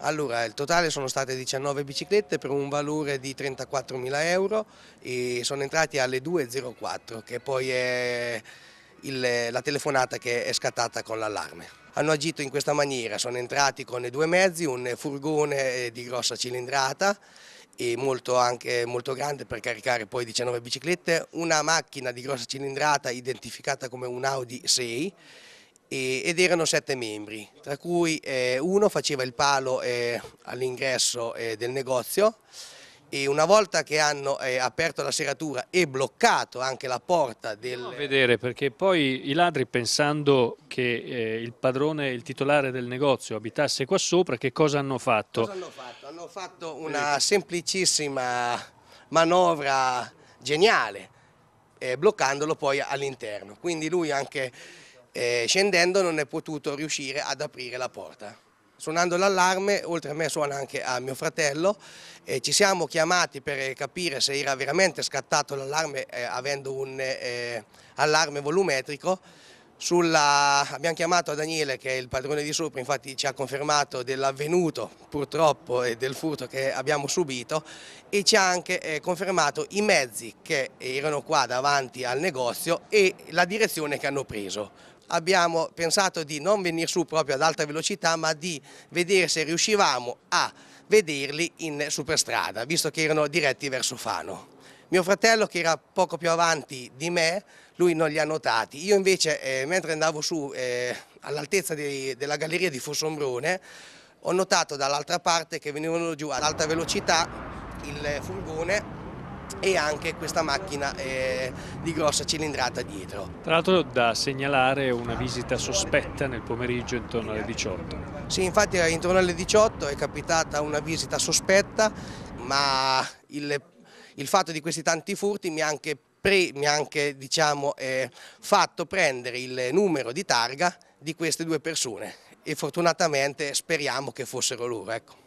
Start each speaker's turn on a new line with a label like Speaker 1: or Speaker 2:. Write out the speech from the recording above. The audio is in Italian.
Speaker 1: Allora, il totale sono state 19 biciclette per un valore di 34.000 euro e sono entrati alle 2.04 che poi è il, la telefonata che è scattata con l'allarme. Hanno agito in questa maniera, sono entrati con due mezzi, un furgone di grossa cilindrata e molto, anche, molto grande per caricare poi 19 biciclette, una macchina di grossa cilindrata identificata come un Audi 6 ed erano sette membri, tra cui eh, uno faceva il palo eh, all'ingresso eh, del negozio e una volta che hanno aperto la serratura e bloccato anche la porta del...
Speaker 2: A vedere perché poi i ladri pensando che il padrone, il titolare del negozio abitasse qua sopra, che cosa hanno fatto? Cosa hanno fatto? Hanno
Speaker 1: fatto una semplicissima manovra geniale, bloccandolo poi all'interno, quindi lui anche eh, scendendo non è potuto riuscire ad aprire la porta. Suonando l'allarme, oltre a me suona anche a mio fratello, eh, ci siamo chiamati per capire se era veramente scattato l'allarme eh, avendo un eh, allarme volumetrico. Sulla... abbiamo chiamato Daniele che è il padrone di sopra, infatti ci ha confermato dell'avvenuto purtroppo e del furto che abbiamo subito e ci ha anche eh, confermato i mezzi che erano qua davanti al negozio e la direzione che hanno preso abbiamo pensato di non venire su proprio ad alta velocità ma di vedere se riuscivamo a vederli in superstrada, visto che erano diretti verso Fano. Mio fratello che era poco più avanti di me, lui non li ha notati. Io invece eh, mentre andavo su eh, all'altezza della galleria di Fossombrone ho notato dall'altra parte che venivano giù ad alta velocità il furgone e anche questa macchina eh, di grossa cilindrata dietro.
Speaker 2: Tra l'altro da segnalare una visita sospetta nel pomeriggio intorno alle 18.
Speaker 1: Sì, infatti intorno alle 18 è capitata una visita sospetta, ma il, il fatto di questi tanti furti mi ha anche, pre, mi ha anche diciamo, eh, fatto prendere il numero di targa di queste due persone e fortunatamente speriamo che fossero loro. Ecco.